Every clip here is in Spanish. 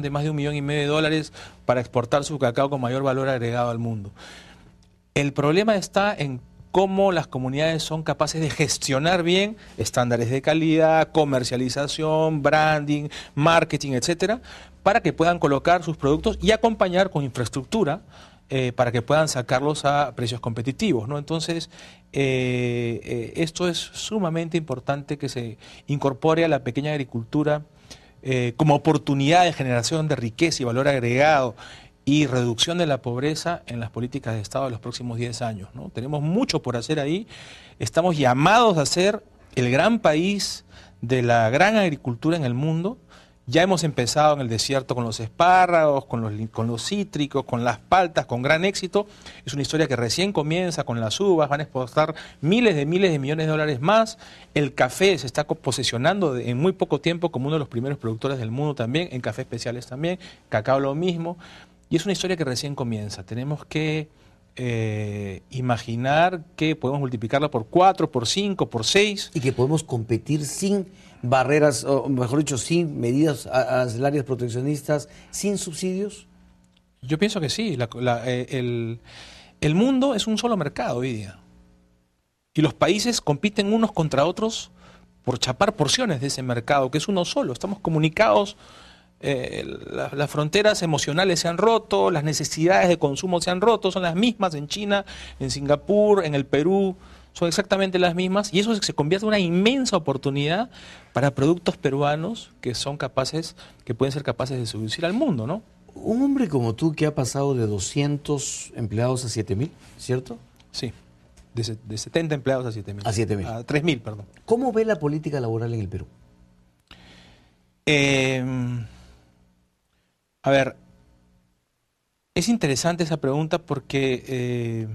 de más de un millón y medio de dólares para exportar su cacao con mayor valor agregado al mundo. El problema está en cómo las comunidades son capaces de gestionar bien estándares de calidad, comercialización, branding, marketing, etcétera, para que puedan colocar sus productos y acompañar con infraestructura eh, para que puedan sacarlos a precios competitivos. Entonces, eh, eh, esto es sumamente importante que se incorpore a la pequeña agricultura eh, como oportunidad de generación de riqueza y valor agregado y reducción de la pobreza en las políticas de Estado de los próximos 10 años. ¿no? Tenemos mucho por hacer ahí. Estamos llamados a ser el gran país de la gran agricultura en el mundo ya hemos empezado en el desierto con los espárragos, con los, cítricos, con las paltas, con gran éxito. Es una historia que recién comienza con las uvas, van a exportar miles de miles de millones de dólares más. El café se está posesionando en muy poco tiempo como uno de los primeros productores del mundo también, en café especiales también, cacao lo mismo. Y es una historia que recién comienza. Tenemos que eh, imaginar que podemos multiplicarla por 4, por 5, por 6. Y que podemos competir sin barreras, o mejor dicho, sin medidas arancelarias proteccionistas, sin subsidios. Yo pienso que sí. Eh, el, el mundo es un solo mercado hoy día. Y los países compiten unos contra otros por chapar porciones de ese mercado, que es uno solo. Estamos comunicados eh, las fronteras emocionales se han roto, las necesidades de consumo se han roto, son las mismas en China, en Singapur, en el Perú, son exactamente las mismas y eso se convierte en una inmensa oportunidad para productos peruanos que son capaces, que pueden ser capaces de seducir al mundo, ¿no? Un hombre como tú que ha pasado de 200 empleados a 7000, ¿cierto? Sí. De, de 70 empleados a 7000. A 7000. A 3000, perdón. ¿Cómo ve la política laboral en el Perú? Eh a ver, es interesante esa pregunta porque eh,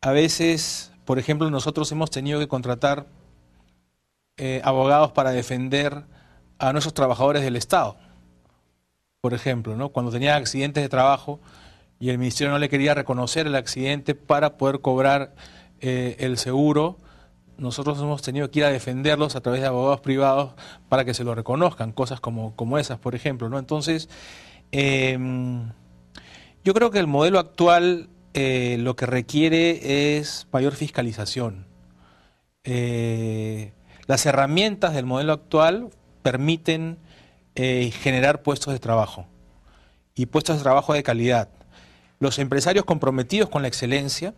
a veces, por ejemplo, nosotros hemos tenido que contratar eh, abogados para defender a nuestros trabajadores del Estado. Por ejemplo, ¿no? cuando tenía accidentes de trabajo y el ministerio no le quería reconocer el accidente para poder cobrar eh, el seguro, nosotros hemos tenido que ir a defenderlos a través de abogados privados para que se lo reconozcan, cosas como, esas, por ejemplo. ¿no? Entonces, em, yo creo que el modelo actual eh, lo que requiere es mayor fiscalización. Eh, las herramientas del modelo actual permiten eh, generar puestos de trabajo y puestos de trabajo de calidad. Los empresarios comprometidos con la excelencia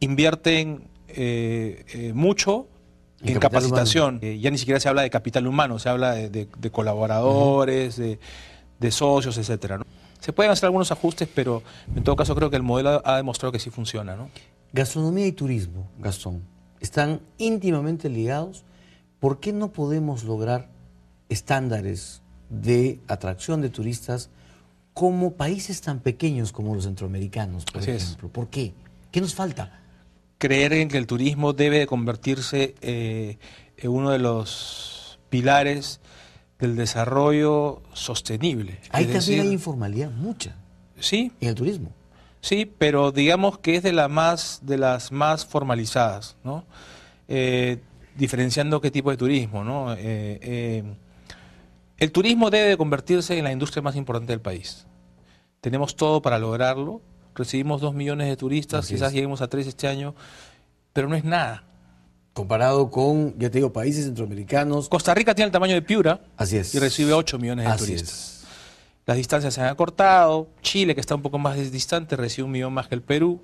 invierten eh, eh, mucho en capacitación. Eh, ya ni siquiera se habla de capital humano, se habla de, colaboradores, de, socios, etc. Se pueden hacer algunos ajustes, pero en todo caso creo que el modelo ha demostrado que sí funciona. Gastronomía y turismo, Gastón, están íntimamente ligados. ¿Por qué no podemos lograr estándares de atracción de turistas como países tan pequeños como los centroamericanos, por ejemplo? ¿Por qué? ¿Qué nos falta? creer en que el turismo debe convertirse eh, en uno de los pilares del desarrollo sostenible. Ahí también hay informalidad mucha. Sí. En el turismo. Sí, pero digamos que es de, las más formalizadas, ¿no? Eh, diferenciando qué tipo de turismo, ¿no? Eh, el turismo debe convertirse en la industria más importante del país. Tenemos todo para lograrlo, recibimos 2 millones de turistas, quizás lleguemos a 3 este año, pero no es nada. Comparado con, ya te digo, países centroamericanos. Costa Rica tiene el tamaño de Piura. Y recibe 8 millones de turistas. Las distancias se han acortado. Chile, que está un poco más distante, recibe un millón más que el Perú.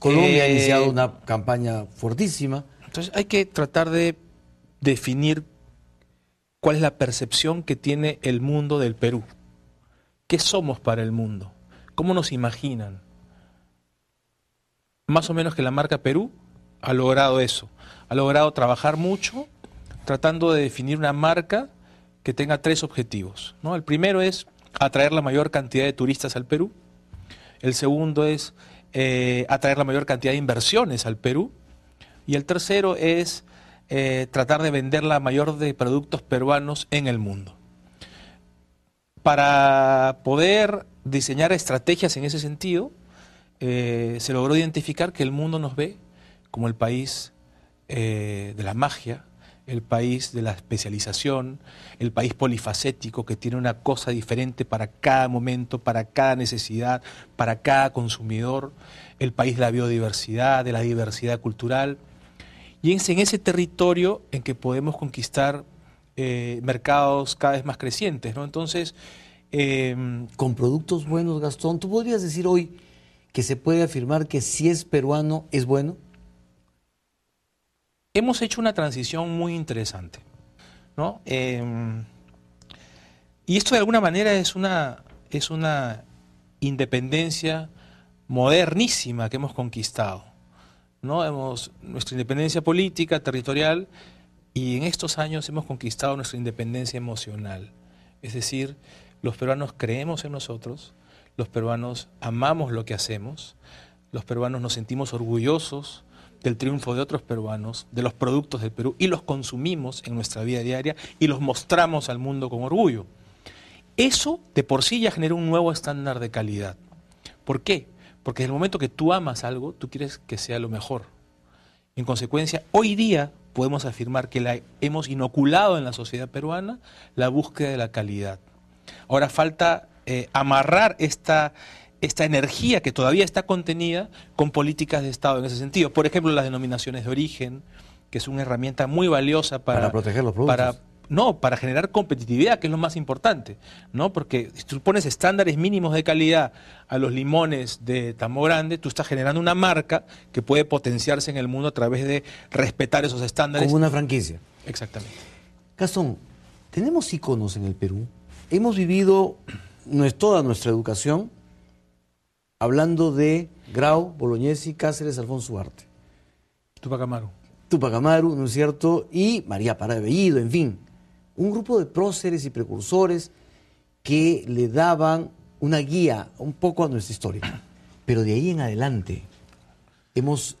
Colombia ha eh, iniciado una campaña fortísima. Entonces hay que tratar de definir cuál es la percepción que tiene el mundo del Perú. ¿Qué somos para el mundo? ¿Cómo nos imaginan? más o menos que la marca Perú ha logrado eso. Ha logrado trabajar mucho tratando de definir una marca que tenga tres objetivos. El primero es atraer la mayor cantidad de turistas al Perú. El segundo es eh, atraer la mayor cantidad de inversiones al Perú. Y el tercero es eh, tratar de vender la mayor de productos peruanos en el mundo. Para poder diseñar estrategias en ese sentido, eh, se logró identificar que el mundo nos ve como el país eh, de la magia, el país de la especialización, el país polifacético que tiene una cosa diferente para cada momento, para cada necesidad, para cada consumidor, el país de la biodiversidad, de la diversidad cultural. Y es en ese territorio en que podemos conquistar eh, mercados cada vez más crecientes. ¿no? Entonces, Con productos buenos, Gastón, tú podrías decir hoy, que se puede afirmar que si es peruano es bueno? Hemos hecho una transición muy interesante. Em, y esto de alguna manera es una, es una independencia modernísima que hemos conquistado. ¿no? Hemos, nuestra independencia política, territorial, y en estos años hemos conquistado nuestra independencia emocional. Es decir, los peruanos creemos en nosotros, los peruanos amamos lo que hacemos, los peruanos nos sentimos orgullosos del triunfo de otros peruanos, de los productos del Perú, y los consumimos en nuestra vida diaria y los mostramos al mundo con orgullo. Eso de por sí ya genera un nuevo estándar de calidad. ¿Por qué? Porque desde el momento que tú amas algo, tú quieres que sea lo mejor. En consecuencia, hoy día podemos afirmar que la hemos inoculado en la sociedad peruana la búsqueda de la calidad. Ahora falta eh, amarrar esta, energía que todavía está contenida con políticas de Estado en ese sentido. Por ejemplo, las denominaciones de origen, que es una herramienta muy valiosa para, para proteger los productos. no, para generar competitividad, que es lo más importante, ¿no? Porque si tú pones estándares mínimos de calidad a los limones de Tamo Grande, tú estás generando una marca que puede potenciarse en el mundo a través de respetar esos estándares. Como una franquicia. Exactamente. Gastón, ¿tenemos iconos en el Perú? hemos vivido toda nuestra educación hablando de Grau, Bolognesi, Cáceres, Alfonso Arte. Tupac Amaru. Tupac Amaru, ¿no es cierto? Y María Bellido, en fin. Un grupo de próceres y precursores que le daban una guía un poco a nuestra historia. Pero de ahí en adelante hemos,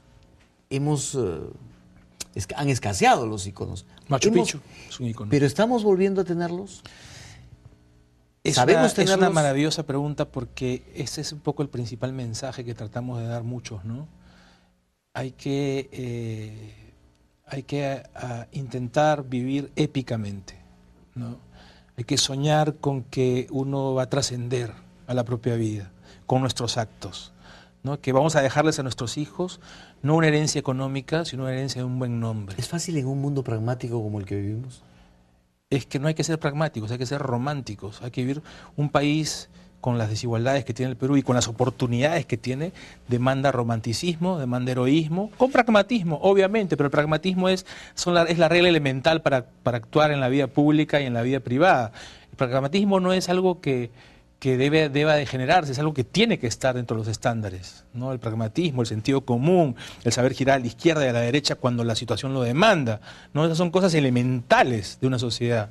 hemos eh, han escaseado los iconos. Machu Picchu es un icono. Pero estamos volviendo a tenerlos. ¿Sabemos una, es una maravillosa pregunta porque ese es un poco el principal mensaje que tratamos de dar muchos, ¿no? Hay que, eh, hay que intentar vivir épicamente, Hay que soñar con que uno va a trascender a la propia vida, con nuestros actos, ¿no? Que vamos a dejarles a nuestros hijos no una herencia económica, sino una herencia de un buen nombre. ¿Es fácil en un mundo pragmático como el que vivimos? es que no hay que ser pragmáticos, hay que ser románticos, hay que vivir un país con las desigualdades que tiene el Perú y con las oportunidades que tiene, demanda romanticismo, demanda heroísmo, con pragmatismo, obviamente, pero el pragmatismo es, la, es la regla elemental para, para, actuar en la vida pública y en la vida privada. El pragmatismo no es algo que, que debe, deba de generarse, es algo que tiene que estar dentro de los estándares, ¿no? El pragmatismo, el sentido común, el saber girar a la izquierda y a la derecha cuando la situación lo demanda, ¿no? Esas son cosas elementales de una sociedad.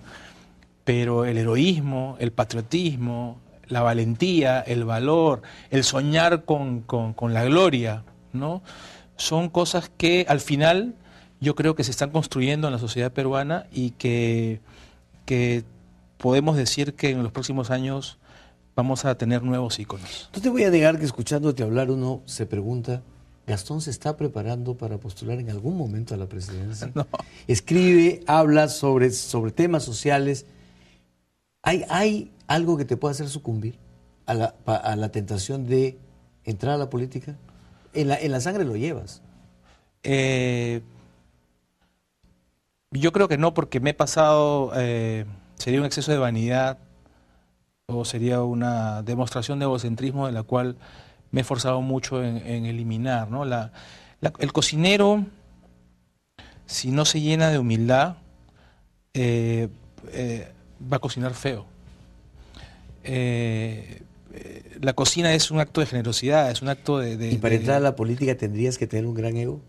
Pero el heroísmo, el patriotismo, la valentía, el valor, el soñar con, la gloria, ¿no? Son cosas que al final yo creo que se están construyendo en la sociedad peruana y que, que podemos decir que en los próximos años vamos a tener nuevos íconos. No te voy a negar que escuchándote hablar uno se pregunta, Gastón se está preparando para postular en algún momento a la presidencia. No. Escribe, habla sobre, sobre temas sociales. ¿Hay, ¿Hay algo que te pueda hacer sucumbir a la, tentación de entrar a la política? En la, sangre lo llevas. Eh, yo creo que no, porque me he pasado, eh, sería un exceso de vanidad o sería una demostración de egocentrismo de la cual me he esforzado mucho en, eliminar. ¿no? el cocinero, si no se llena de humildad, eh, eh, va a cocinar feo. Eh, la cocina es un acto de generosidad, es un acto de... ¿Y para entrar a la política tendrías que tener un gran ego?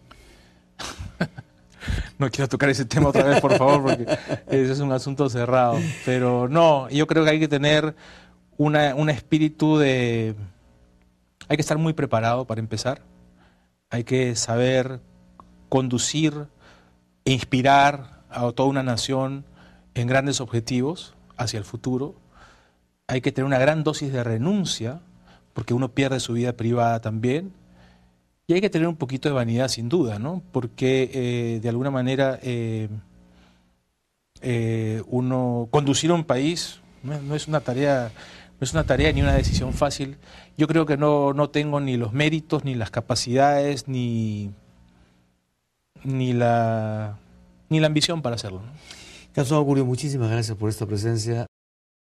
no quiero tocar ese tema otra vez, por favor, porque es un asunto cerrado. Pero no, yo creo que hay que tener una, un espíritu de... Hay que estar muy preparado para empezar, hay que saber conducir e inspirar a toda una nación en grandes objetivos hacia el futuro. Hay que tener una gran dosis de renuncia, porque uno pierde su vida privada también, y hay que tener un poquito de vanidad, sin duda, ¿no? Porque eh, de alguna manera eh, eh, uno conducir a un país no, es una tarea, no es una tarea ni una decisión fácil. Yo creo que no, tengo ni los méritos, ni las capacidades, ni, ni la ni la ambición para hacerlo. Caso muchísimas gracias por esta presencia.